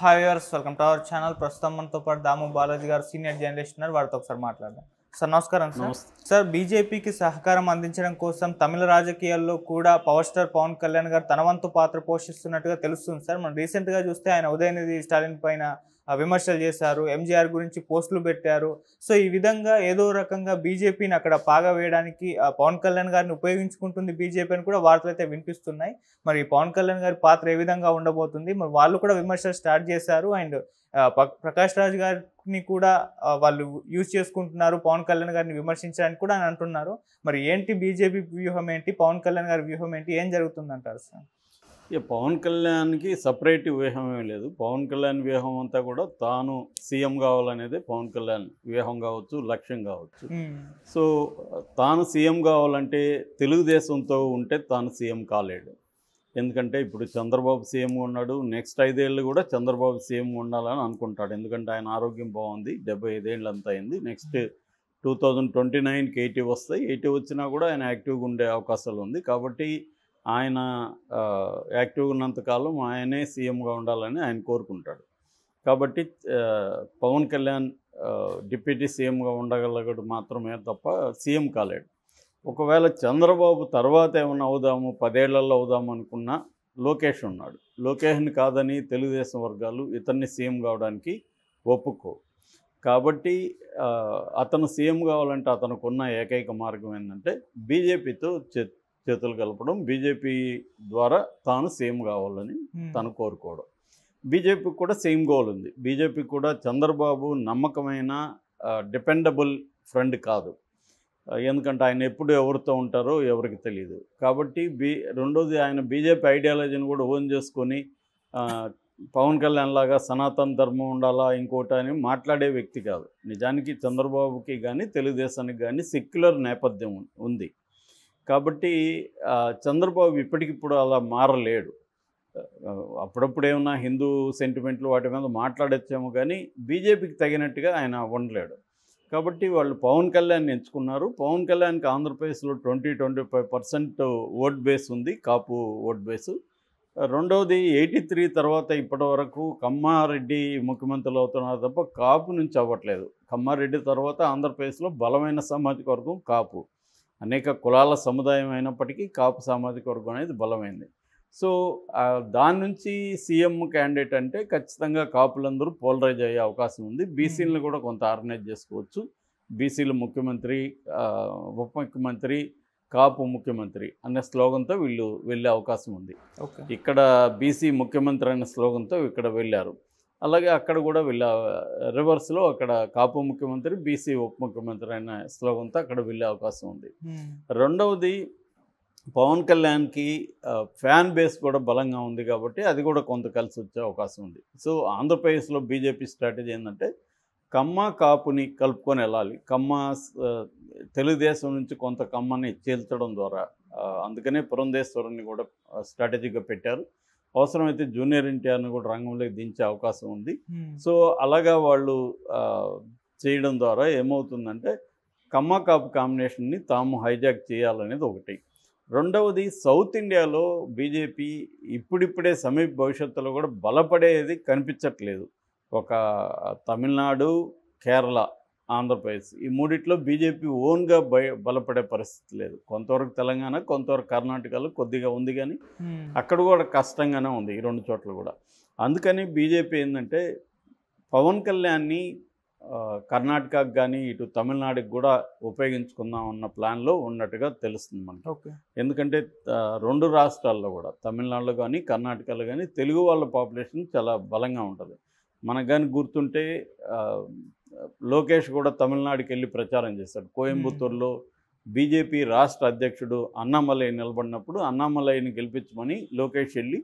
hi viewers welcome to our channel ప్రస్తుతం మనతో పాటు దాము బాలాజీ గారు సీనియర్ జర్నలిస్ట్ ఉన్నారు వారితో ఒకసారి మాట్లాడదాం సార్ నమస్కారం సార్ సార్ బీజేపీకి సహకారం అందించడం కోసం తమిళ రాజకీయాల్లో కూడా పవర్ స్టార్ పవన్ కళ్యాణ్ గారు తన వంతు పాత్ర పోషిస్తున్నట్టుగా తెలుస్తుంది సార్ మనం రీసెంట్గా చూస్తే ఆయన ఉదయనిధి స్టాలిన్ పైన విమర్శలు చేశారు ఎంజీఆర్ గురించి పోస్టులు పెట్టారు సో ఈ విధంగా ఏదో రకంగా బీజేపీని అక్కడ పాగా వేయడానికి పవన్ కళ్యాణ్ గారిని ఉపయోగించుకుంటుంది బీజేపీ అని కూడా వార్తలు అయితే వినిపిస్తున్నాయి మరి పవన్ కళ్యాణ్ గారి పాత్ర ఏ విధంగా ఉండబోతుంది మరి వాళ్ళు కూడా విమర్శలు స్టార్ట్ చేశారు అండ్ ప్రకాష్ రాజ్ గారిని కూడా వాళ్ళు యూజ్ చేసుకుంటున్నారు పవన్ కళ్యాణ్ గారిని విమర్శించడానికి కూడా అని అంటున్నారు మరి ఏంటి బీజేపీ వ్యూహం ఏంటి పవన్ కళ్యాణ్ గారి వ్యూహం ఏంటి ఏం జరుగుతుందంటారు సార్ ఇక పవన్ కళ్యాణ్కి సపరేట్ వ్యూహం ఏమీ లేదు పవన్ కళ్యాణ్ వ్యూహం అంతా కూడా తాను సీఎం కావాలనేదే పవన్ కళ్యాణ్ వ్యూహం కావచ్చు లక్ష్యం కావచ్చు సో తాను సీఎం కావాలంటే తెలుగుదేశంతో ఉంటే తాను సీఎం కాలేడు ఎందుకంటే ఇప్పుడు చంద్రబాబు సీఎం ఉన్నాడు నెక్స్ట్ ఐదేళ్ళు కూడా చంద్రబాబు సీఎం ఉండాలని అనుకుంటాడు ఎందుకంటే ఆయన ఆరోగ్యం బాగుంది డెబ్బై ఐదేళ్ళు అంత అయింది నెక్స్ట్ టూ థౌజండ్ ట్వంటీ నైన్కి ఎయిటీ వస్తాయి ఎయిటీ వచ్చినా కూడా ఆయన యాక్టివ్గా ఉండే అవకాశాలు ఉంది కాబట్టి ఆయన యాక్టివ్గా ఉన్నంతకాలం ఆయనే సీఎంగా ఉండాలని ఆయన కోరుకుంటాడు కాబట్టి పవన్ కళ్యాణ్ డిప్యూటీ సీఎంగా ఉండగలగడు మాత్రమే తప్ప సీఎం కాలేడు ఒకవేళ చంద్రబాబు తర్వాత ఏమైనా అవుదాము పదేళ్లలో అవుదాము అనుకున్న లోకేష్ ఉన్నాడు లోకేష్ని కాదని తెలుగుదేశం వర్గాలు ఇతన్ని సీఎం కావడానికి ఒప్పుకో కాబట్టి అతను సీఎం కావాలంటే అతనుకున్న ఏకైక మార్గం ఏంటంటే బీజేపీతో చేతులు కలపడం బీజేపీ ద్వారా తాను సేమ్ కావాలని తను కోరుకోవడం బీజేపీకి కూడా సేమ్ గోల్ ఉంది బీజేపీకి కూడా చంద్రబాబు నమ్మకమైన డిపెండబుల్ ఫ్రెండ్ కాదు ఎందుకంటే ఆయన ఎప్పుడు ఎవరితో ఉంటారో ఎవరికి తెలియదు కాబట్టి బీ రెండోది ఆయన బీజేపీ ఐడియాలజీని కూడా ఓన్ చేసుకొని పవన్ కళ్యాణ్ లాగా సనాతన ధర్మం ఉండాలా ఇంకోటి అని మాట్లాడే వ్యక్తి కాదు నిజానికి చంద్రబాబుకి కానీ తెలుగుదేశానికి కానీ సెక్యులర్ నేపథ్యం ఉంది కాబట్టి చంద్రబాబు ఇప్పటికిప్పుడు అలా మారలేడు అప్పుడప్పుడు ఏమన్నా హిందూ సెంటిమెంట్లు వాటి మీద మాట్లాడచ్చేమో కానీ బీజేపీకి తగినట్టుగా ఆయన ఉండలేడు కాబట్టి వాళ్ళు పవన్ కళ్యాణ్ ఎంచుకున్నారు పవన్ కళ్యాణ్కి ఆంధ్రప్రదేశ్లో twenty twenty five percent vote base ఉంది కాపు ఓట్ బేసు రెండవది ఎయిటీ త్రీ తర్వాత ఇప్పటి వరకు కమ్మారెడ్డి ముఖ్యమంత్రులు అవుతున్నారు తప్ప కాపు నుంచి అవ్వట్లేదు కమ్మారెడ్డి తర్వాత ఆంధ్రప్రదేశ్లో బలమైన సామాజిక వర్గం కాపు అనేక కులాల సముదాయం అయినప్పటికీ కాపు సామాజిక వర్గం అనేది బలమైంది సో దాని నుంచి సీఎం క్యాండిడేట్ అంటే ఖచ్చితంగా కాపులందరూ పోలరైజ్ అయ్యే అవకాశం ఉంది బీసీలను కూడా కొంత ఆర్గనైజ్ చేసుకోవచ్చు బీసీలు ముఖ్యమంత్రి ఉప ముఖ్యమంత్రి కాపు ముఖ్యమంత్రి అనే స్లోగన్తో వీళ్ళు వెళ్ళే అవకాశం ఉంది ఇక్కడ బీసీ ముఖ్యమంత్రి అనే స్లోగన్తో ఇక్కడ వెళ్ళారు అలాగే అక్కడ కూడా వీళ్ళ రివర్స్లో అక్కడ కాపు ముఖ్యమంత్రి బీసీ ఉప ముఖ్యమంత్రి అయిన స్లోగన్తో అక్కడ వెళ్ళే అవకాశం ఉంది రెండవది పవన్ కళ్యాణ్కి ఫ్యాన్ బేస్ కూడా బలంగా ఉంది కాబట్టి అది కూడా కొంత కలిసి వచ్చే అవకాశం ఉంది సో ఆంధ్రప్రదేశ్లో బీజేపీ స్ట్రాటజీ ఏంటంటే కమ్మ కాపుని కలుపుకొని వెళ్ళాలి కమ్మ తెలుగుదేశం నుంచి కొంత కమ్మని చేల్చడం ద్వారా అందుకనే పురంధేశ్వరుని కూడా స్ట్రాటజీగా పెట్టారు అవసరమైతే జూనియర్ ఎన్టీఆర్ని కూడా రంగంలోకి దించే అవకాశం ఉంది సో అలాగా వాళ్ళు చేయడం ద్వారా ఏమవుతుందంటే కమ్మ కాపు కాంబినేషన్ని తాము హైజాక్ చేయాలనేది ఒకటి రెండవది సౌత్ ఇండియాలో బీజేపీ ఇప్పుడిప్పుడే సమీప భవిష్యత్తులో కూడా బలపడేది కనిపించట్లేదు ఒక తమిళనాడు కేరళ ఆంధ్రప్రదేశ్ ఈ మూడిట్లో బీజేపీ ఓన్గా బయ బలపడే పరిస్థితి లేదు కొంతవరకు తెలంగాణ కొంతవరకు కర్ణాటకలో కొద్దిగా ఉంది కానీ అక్కడ కూడా కష్టంగానే ఉంది ఈ రెండు చోట్ల కూడా అందుకని బీజేపీ ఏంటంటే పవన్ కళ్యాణ్ని కర్ణాటకకు కానీ ఇటు తమిళనాడుకి కూడా ఉపయోగించుకుందాం అన్న ప్లాన్లో ఉన్నట్టుగా తెలుస్తుంది మనకి ఎందుకంటే రెండు రాష్ట్రాల్లో కూడా తమిళనాడులో కానీ కర్ణాటకలో కానీ తెలుగు వాళ్ళ పాపులేషన్ చాలా బలంగా ఉంటుంది మనకు కానీ గుర్తుంటే లోకేష్ కూడా తమిళనాడుకి వెళ్ళి ప్రచారం చేశాడు కోయంబత్తూరులో బీజేపీ రాష్ట్ర అధ్యక్షుడు అన్నామలై నిలబడినప్పుడు అన్నామలైని గెలిపించమని లోకేష్ వెళ్ళి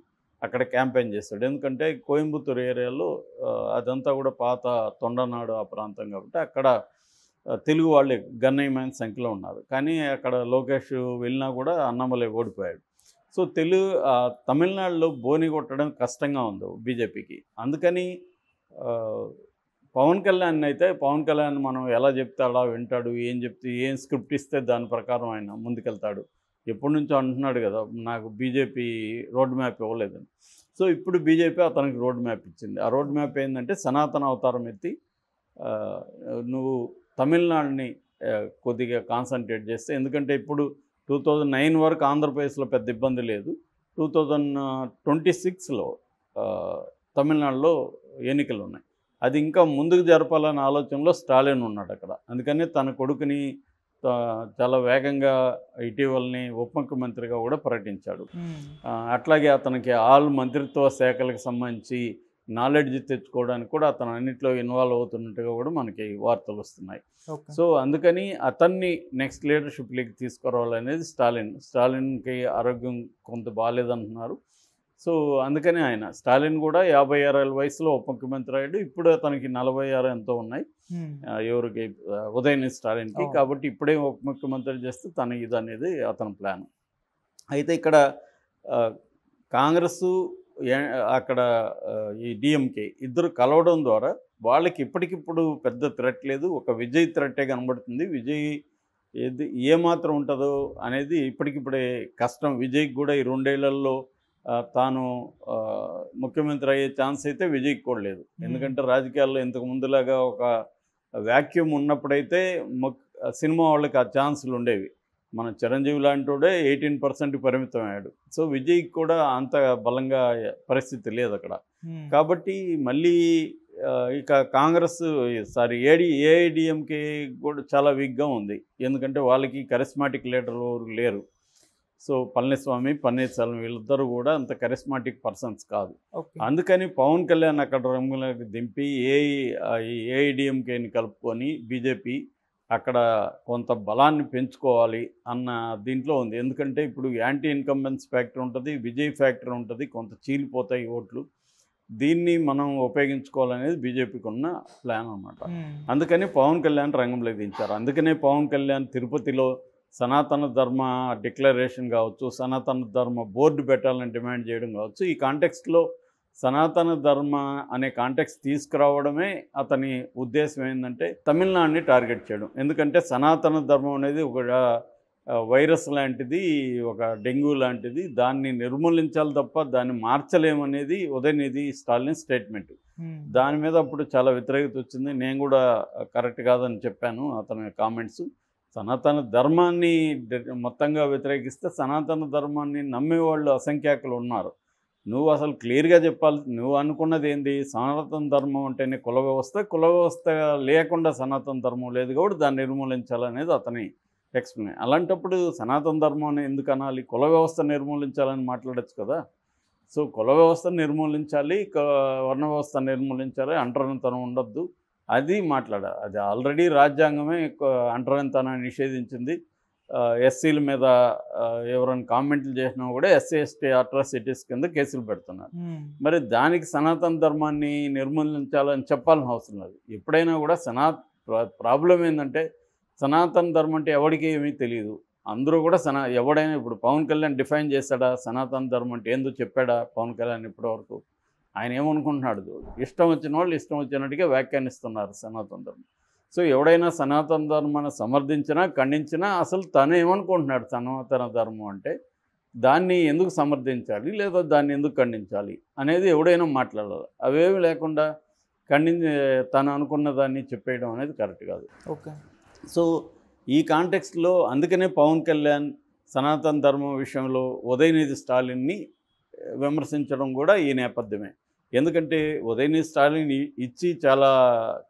అక్కడ క్యాంపెయిన్ చేస్తాడు ఎందుకంటే కోయంబత్తూరు ఏరియాలో అదంతా కూడా పాత తొండనాడు ఆ ప్రాంతం కాబట్టి అక్కడ తెలుగు వాళ్ళే గణనీయమైన సంఖ్యలో ఉన్నారు కానీ అక్కడ లోకేష్ వెళ్ళినా కూడా అన్నమలై ఓడిపోయాడు సో తెలుగు తమిళనాడులో బోని కొట్టడం కష్టంగా ఉంది బీజేపీకి అందుకని పవన్ కళ్యాణ్ అయితే పవన్ కళ్యాణ్ మనం ఎలా చెప్తాడా వింటాడు ఏం చెప్తే ఏం స్క్రిప్ట్ ఇస్తే దాని ప్రకారం ఆయన ముందుకెళ్తాడు ఎప్పటి నుంచో అంటున్నాడు కదా నాకు బీజేపీ రోడ్ మ్యాప్ ఇవ్వలేదని సో ఇప్పుడు బీజేపీ అతనికి రోడ్ మ్యాప్ ఇచ్చింది ఆ రోడ్ మ్యాప్ ఏంటంటే సనాతన అవతారం ఎత్తి నువ్వు తమిళనాడుని కొద్దిగా కాన్సన్ట్రేట్ చేస్తే ఎందుకంటే ఇప్పుడు టూ థౌజండ్ నైన్ వరకు ఆంధ్రప్రదేశ్లో పెద్ద ఇబ్బంది లేదు టూ థౌజండ్ ట్వంటీ సిక్స్లో తమిళనాడులో ఎన్నికలు ఉన్నాయి అది ఇంకా ముందుకు జరపాలనే ఆలోచనలో స్టాలిన్ ఉన్నాడు అక్కడ అందుకని తన కొడుకుని చాలా వేగంగా ఇటీవలని ఉప ముఖ్యమంత్రిగా కూడా ప్రకటించాడు అట్లాగే అతనికి ఆల్ మంత్రిత్వ శాఖలకు సంబంధించి నాలెడ్జ్ తెచ్చుకోవడానికి కూడా అతను అన్నింటిలో ఇన్వాల్వ్ అవుతున్నట్టుగా కూడా మనకి వార్తలు వస్తున్నాయి సో అందుకని అతన్ని నెక్స్ట్ లీడర్షిప్ లీగ్ తీసుకురావాలనేది స్టాలిన్ స్టాలిన్కి ఆరోగ్యం కొంత బాగాలేదంటున్నారు సో అందుకనే ఆయన స్టాలిన్ కూడా యాభై ఆరు ఏళ్ళ వయసులో ఉప ముఖ్యమంత్రి అయ్యాడు ఇప్పుడు తనకి నలభై ఆరు ఎంతో ఉన్నాయి ఎవరికి ఉదయని స్టాలిన్కి కాబట్టి ఇప్పుడే ఉప ముఖ్యమంత్రి చేస్తే తన ఇది అనేది అతని ప్లాన్ అయితే ఇక్కడ కాంగ్రెస్ అక్కడ ఈ డిఎంకే ఇద్దరు కలవడం ద్వారా వాళ్ళకి ఇప్పటికిప్పుడు పెద్ద థ్రెట్ లేదు ఒక విజయ్ థ్రెట్టే కనబడుతుంది విజయ్ ఏది ఏమాత్రం ఉంటుందో అనేది ఇప్పటికిప్పుడే కష్టం విజయ్కి కూడా ఈ రెండేళ్లలో తాను ముఖ్యమంత్రి అయ్యే ఛాన్స్ అయితే విజయ్కి కూడా లేదు ఎందుకంటే రాజకీయాల్లో ఇంతకు ముందులాగా ఒక వ్యాక్యూమ్ ఉన్నప్పుడైతే సినిమా వాళ్ళకి ఆ ఛాన్సులు ఉండేవి మన చిరంజీవి లాంటివాడే ఎయిటీన్ పర్సెంట్ పరిమితం అయ్యాడు సో విజయ్కి కూడా అంత బలంగా పరిస్థితి లేదు అక్కడ కాబట్టి మళ్ళీ ఇక కాంగ్రెస్ సారీ ఏడి ఏఐడిఎంకే కూడా చాలా వీక్గా ఉంది ఎందుకంటే వాళ్ళకి కరిస్మాటిక్ లీడర్లు లేరు సో పళనిస్వామి పన్నీర్ సెల్వం వీళ్ళిద్దరూ కూడా అంత కరిస్మాటిక్ పర్సన్స్ కాదు అందుకని పవన్ కళ్యాణ్ అక్కడ రంగులకు దింపి ఏ ఏఐడిఎంకేని కలుపుకొని బీజేపీ అక్కడ కొంత బలాన్ని పెంచుకోవాలి అన్న దీంట్లో ఉంది ఎందుకంటే ఇప్పుడు యాంటీ ఇన్కంబెన్స్ ఫ్యాక్టర్ ఉంటుంది విజయ్ ఫ్యాక్టర్ ఉంటుంది కొంత చీలిపోతాయి ఓట్లు దీన్ని మనం ఉపయోగించుకోవాలనేది బీజేపీకి ఉన్న ప్లాన్ అనమాట అందుకని పవన్ కళ్యాణ్ రంగంలో దించారు అందుకనే పవన్ కళ్యాణ్ తిరుపతిలో సనాతన ధర్మ డిక్లరేషన్ కావచ్చు సనాతన ధర్మ బోర్డు పెట్టాలని డిమాండ్ చేయడం కావచ్చు ఈ కాంటెక్స్ట్లో సనాతన ధర్మ అనే కాంటెక్స్ తీసుకురావడమే అతని ఉద్దేశం ఏంటంటే తమిళనాడుని టార్గెట్ చేయడం ఎందుకంటే సనాతన ధర్మం అనేది ఒక వైరస్ లాంటిది ఒక డెంగ్యూ లాంటిది దాన్ని నిర్మూలించాలి తప్ప దాన్ని మార్చలేమనేది ఉదయనిధి స్టాలిన్ స్టేట్మెంట్ దాని మీద అప్పుడు చాలా వ్యతిరేకత వచ్చింది నేను కూడా కరెక్ట్ కాదని చెప్పాను అతని కామెంట్స్ సనాతన ధర్మాన్ని మొత్తంగా వ్యతిరేకిస్తే సనాతన ధర్మాన్ని నమ్మేవాళ్ళు అసంఖ్యాకులు ఉన్నారు నువ్వు అసలు క్లియర్గా చెప్పాలి నువ్వు అనుకున్నది ఏంది సనాతన ధర్మం అంటేనే కుల వ్యవస్థ కుల వ్యవస్థ లేకుండా సనాతన ధర్మం లేదు కాబట్టి దాన్ని నిర్మూలించాలనేది అతని ఎక్స్ప్లెయిన్ అలాంటప్పుడు సనాతన ధర్మాన్ని ఎందుకు అనాలి కుల వ్యవస్థ నిర్మూలించాలని మాట్లాడచ్చు కదా సో కుల వ్యవస్థ నిర్మూలించాలి వర్ణ వ్యవస్థ నిర్మూలించాలి అంటరణతనం ఉండొద్దు అది మాట్లాడ అది ఆల్రెడీ రాజ్యాంగమే అంటరంతనా నిషేధించింది ఎస్సీల మీద ఎవరైనా కామెంట్లు చేసినా కూడా ఎస్సీ ఎస్టీ అట్రాసిటీస్ కింద కేసులు పెడుతున్నారు మరి దానికి సనాతన ధర్మాన్ని నిర్మూలించాలని చెప్పాలని అవసరం లేదు ఎప్పుడైనా కూడా సనా ప్రాబ్లం ఏంటంటే సనాతన ధర్మం అంటే ఎవరికి ఏమీ తెలియదు అందరూ కూడా సనా ఎవడైనా ఇప్పుడు పవన్ కళ్యాణ్ డిఫైన్ చేశాడా సనాతన ధర్మం అంటే ఏందో చెప్పాడా పవన్ కళ్యాణ్ ఇప్పటివరకు ఆయన ఏమనుకుంటున్నాడు ఇష్టం వచ్చిన వాళ్ళు ఇష్టం వచ్చినట్టుగా వ్యాఖ్యానిస్తున్నారు సనాతన ధర్మం సో ఎవడైనా సనాతన ధర్మాన్ని సమర్థించినా ఖండించినా అసలు తను ఏమనుకుంటున్నాడు సనాతన ధర్మం అంటే దాన్ని ఎందుకు సమర్థించాలి లేదా దాన్ని ఎందుకు ఖండించాలి అనేది ఎవడైనా మాట్లాడాలి అవేమి లేకుండా ఖండించి తను అనుకున్న దాన్ని చెప్పేయడం అనేది కరెక్ట్ కాదు ఓకే సో ఈ కాంటెక్స్ట్లో అందుకనే పవన్ కళ్యాణ్ సనాతన ధర్మం విషయంలో ఉదయనిధి స్టాలిన్ని విమర్శించడం కూడా ఈ నేపథ్యమే ఎందుకంటే ఉదయని స్టాలిన్ ఇచ్చి చాలా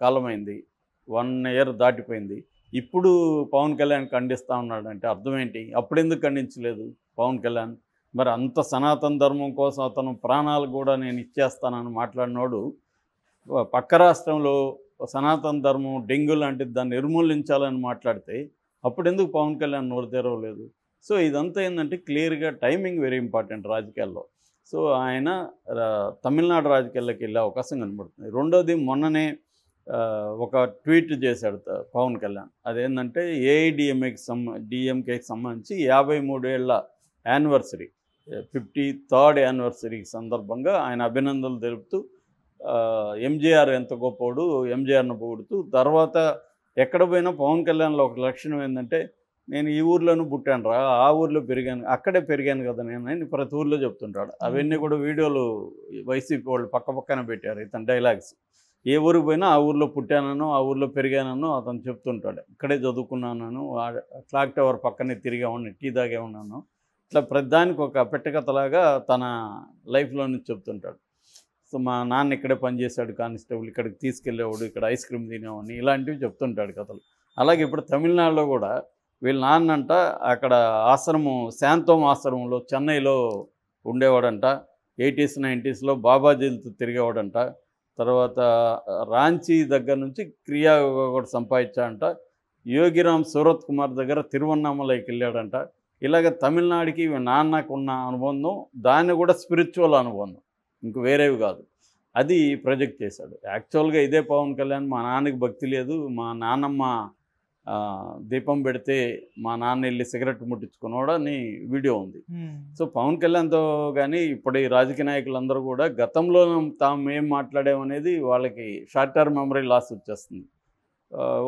కాలమైంది వన్ ఇయర్ దాటిపోయింది ఇప్పుడు పవన్ కళ్యాణ్ ఖండిస్తూ ఉన్నాడంటే అర్థం ఏంటి అప్పుడు ఎందుకు ఖండించలేదు పవన్ కళ్యాణ్ మరి అంత సనాతన ధర్మం కోసం అతను ప్రాణాలు కూడా నేను ఇచ్చేస్తానని మాట్లాడినోడు పక్క రాష్ట్రంలో సనాతన ధర్మం డెంగ్యూ లాంటిది దాన్ని నిర్మూలించాలని మాట్లాడితే అప్పుడు ఎందుకు పవన్ కళ్యాణ్ నోరు తెరవలేదు సో ఇదంతా ఏంటంటే క్లియర్గా టైమింగ్ వెరీ ఇంపార్టెంట్ రాజకీయాల్లో సో ఆయన తమిళనాడు రాజకీయాల్లోకి వెళ్ళే అవకాశం కనబడుతుంది రెండోది మొన్ననే ఒక ట్వీట్ చేశాడు పవన్ కళ్యాణ్ అదేంటంటే ఏఐడిఎంఏకి సంబ డిఎంకేకి సంబంధించి యాభై మూడేళ్ల యానివర్సరీ ఫిఫ్టీ థర్డ్ యానివర్సరీ సందర్భంగా ఆయన అభినందనలు తెలుపుతూ ఎంజీఆర్ ఎంత గొప్పోడు ఎంజీఆర్ను పొగుడుతూ తర్వాత ఎక్కడ పోయినా పవన్ కళ్యాణ్లో ఒక లక్షణం ఏంటంటే నేను ఈ ఊర్లోనూ పుట్టాను రా ఆ ఊర్లో పెరిగాను అక్కడే పెరిగాను కదా నేను అని ప్రతి ఊర్లో చెప్తుంటాడు అవన్నీ కూడా వీడియోలు వైసీపీ వాళ్ళు పక్క పక్కన పెట్టారు ఇతను డైలాగ్స్ ఏ ఊరికి పోయినా ఆ ఊర్లో పుట్టానను ఆ ఊర్లో పెరిగానను అతను చెప్తుంటాడు ఇక్కడే చదువుకున్నాను క్లాక్ టవర్ పక్కనే తిరిగా ఉన్నాను టీ తాగే ఉన్నాను ఇట్లా ప్రతిదానికి ఒక పెట్టకథలాగా తన లైఫ్లో నుంచి చెప్తుంటాడు సో మా నాన్న ఇక్కడే పనిచేశాడు కానిస్టేబుల్ ఇక్కడికి తీసుకెళ్ళేవాడు ఇక్కడ ఐస్ క్రీమ్ తినేవాడిని ఇలాంటివి చెప్తుంటాడు కథలు అలాగే ఇప్పుడు తమిళనాడులో కూడా వీళ్ళ నాన్నంట అక్కడ ఆశ్రమం శాంతం ఆశ్రమంలో చెన్నైలో ఉండేవాడంట ఎయిటీస్ నైంటీస్లో బాబాజీలతో తిరిగేవాడంట తర్వాత రాంచీ దగ్గర నుంచి క్రియా కూడా సంపాదించాడంట యోగిరామ్ సూరత్ కుమార్ దగ్గర తిరువన్నామలైకి వెళ్ళాడంట ఇలాగ తమిళనాడుకి నాన్నకు ఉన్న అనుబంధం దాన్ని కూడా స్పిరిచువల్ అనుబంధం ఇంక వేరేవి కాదు అది ప్రొజెక్ట్ చేశాడు యాక్చువల్గా ఇదే పవన్ కళ్యాణ్ మా నాన్నకి భక్తి లేదు మా నాన్నమ్మ దీపం పెడితే మా నాన్న వెళ్ళి సిగరెట్ ముట్టించుకున్నాడు అని వీడియో ఉంది సో పవన్ కళ్యాణ్తో కానీ ఇప్పుడు రాజకీయ నాయకులందరూ కూడా గతంలో తాము ఏం మాట్లాడామనేది వాళ్ళకి షార్ట్ టర్మ్ మెమరీ లాస్ వచ్చేస్తుంది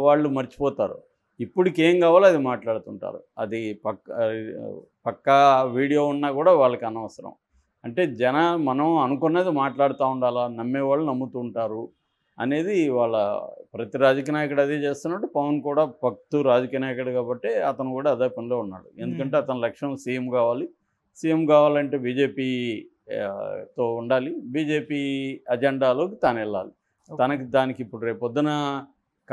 వాళ్ళు మర్చిపోతారు ఇప్పటికి ఏం కావాలో అది మాట్లాడుతుంటారు అది పక్క పక్కా వీడియో ఉన్నా కూడా వాళ్ళకి అనవసరం అంటే జన మనం అనుకున్నది మాట్లాడుతూ ఉండాలా నమ్మేవాళ్ళు ఉంటారు అనేది వాళ్ళ ప్రతి రాజకీయ నాయకుడు అదే చేస్తున్నాడు పవన్ కూడా భక్తు రాజకీయ నాయకుడు కాబట్టి అతను కూడా అదే పనిలో ఉన్నాడు ఎందుకంటే అతని లక్ష్యం సీఎం కావాలి సీఎం కావాలంటే బీజేపీతో ఉండాలి బీజేపీ అజెండాలోకి తాను వెళ్ళాలి తనకి దానికి ఇప్పుడు రేపు పొద్దున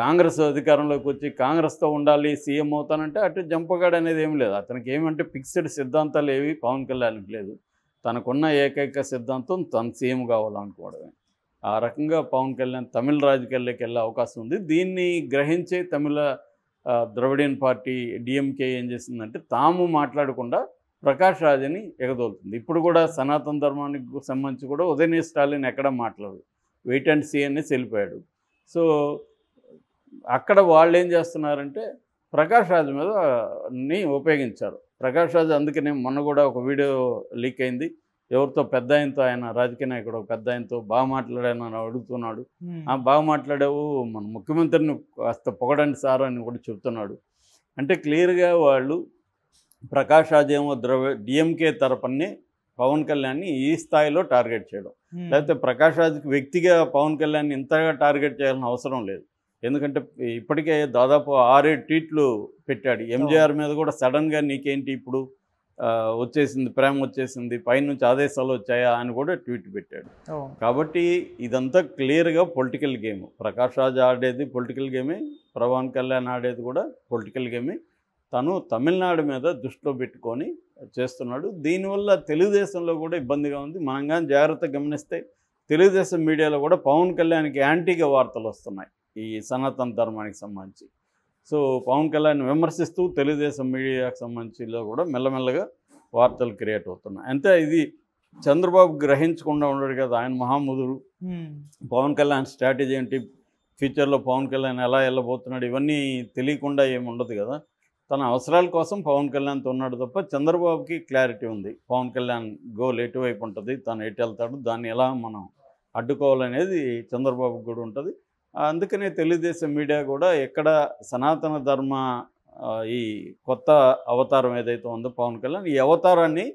కాంగ్రెస్ అధికారంలోకి వచ్చి కాంగ్రెస్తో ఉండాలి సీఎం అవుతానంటే అటు జంపగాడు అనేది ఏం లేదు అతనికి ఏమంటే ఫిక్స్డ్ సిద్ధాంతాలు ఏవి పవన్ కళ్యాణ్కి లేదు తనకున్న ఏకైక సిద్ధాంతం తను సీఎం కావాలనుకోవడమే ఆ రకంగా పవన్ కళ్యాణ్ తమిళ రాజకీయాల్లోకి వెళ్ళే అవకాశం ఉంది దీన్ని గ్రహించే తమిళ ద్రవిడియన్ పార్టీ డిఎంకే ఏం చేసిందంటే తాము మాట్లాడకుండా ప్రకాష్ రాజని ఎగదోలుతుంది ఇప్పుడు కూడా సనాతన ధర్మానికి సంబంధించి కూడా ఉదయనే స్టాలిన్ ఎక్కడ మాట్లాడు వెయిట్ అండ్ సీ వెళ్ళిపోయాడు సో అక్కడ వాళ్ళు ఏం చేస్తున్నారంటే ప్రకాష్ రాజు మీద ని ఉపయోగించారు ప్రకాష్ రాజు అందుకనే మొన్న కూడా ఒక వీడియో లీక్ అయింది ఎవరితో పెద్ద ఆయనతో ఆయన రాజకీయ నాయకుడు పెద్ద ఆయనతో బాగా మాట్లాడాను అని అడుగుతున్నాడు బాగా మాట్లాడావు మన ముఖ్యమంత్రిని కాస్త పొగడండి సార్ అని కూడా చెప్తున్నాడు అంటే క్లియర్గా వాళ్ళు ప్రకాష్ రాజేమో ద్రవ డిఎంకే తరపునే పవన్ కళ్యాణ్ని ఈ స్థాయిలో టార్గెట్ చేయడం లేకపోతే ప్రకాష్ రాజ్ వ్యక్తిగా పవన్ కళ్యాణ్ ఇంతగా టార్గెట్ చేయాల్సిన అవసరం లేదు ఎందుకంటే ఇప్పటికే దాదాపు ఆరేడు ట్వీట్లు పెట్టాడు ఎంజీఆర్ మీద కూడా సడన్గా నీకేంటి ఇప్పుడు వచ్చేసింది ప్రేమ వచ్చేసింది పైనుంచి ఆదేశాలు వచ్చాయా అని కూడా ట్వీట్ పెట్టాడు కాబట్టి ఇదంతా క్లియర్గా పొలిటికల్ గేమ్ ప్రకాష్ రాజ్ ఆడేది పొలిటికల్ గేమే ప్రవాన్ కళ్యాణ్ ఆడేది కూడా పొలిటికల్ గేమే తను తమిళనాడు మీద దృష్టిలో పెట్టుకొని చేస్తున్నాడు దీనివల్ల తెలుగుదేశంలో కూడా ఇబ్బందిగా ఉంది మనం కానీ జాగ్రత్త గమనిస్తే తెలుగుదేశం మీడియాలో కూడా పవన్ కళ్యాణ్కి యాంటీగా వార్తలు వస్తున్నాయి ఈ సనాతన ధర్మానికి సంబంధించి సో పవన్ కళ్యాణ్ విమర్శిస్తూ తెలుగుదేశం మీడియాకు సంబంధించిలో కూడా మెల్లమెల్లగా వార్తలు క్రియేట్ అవుతున్నాయి అంతే ఇది చంద్రబాబు గ్రహించకుండా ఉండడు కదా ఆయన మహాముదురు పవన్ కళ్యాణ్ స్ట్రాటజీ ఏంటి ఫ్యూచర్లో పవన్ కళ్యాణ్ ఎలా వెళ్ళబోతున్నాడు ఇవన్నీ తెలియకుండా ఏమి ఉండదు కదా తన అవసరాల కోసం పవన్ కళ్యాణ్తో ఉన్నాడు తప్ప చంద్రబాబుకి క్లారిటీ ఉంది పవన్ కళ్యాణ్ గోల్ ఎటువైపు ఉంటుంది తను ఎటు వెళ్తాడు దాన్ని ఎలా మనం అడ్డుకోవాలనేది చంద్రబాబుకి కూడా ఉంటుంది అందుకనే తెలుగుదేశం మీడియా కూడా ఎక్కడ సనాతన ధర్మ ఈ కొత్త అవతారం ఏదైతే ఉందో పవన్ కళ్యాణ్ ఈ అవతారాన్ని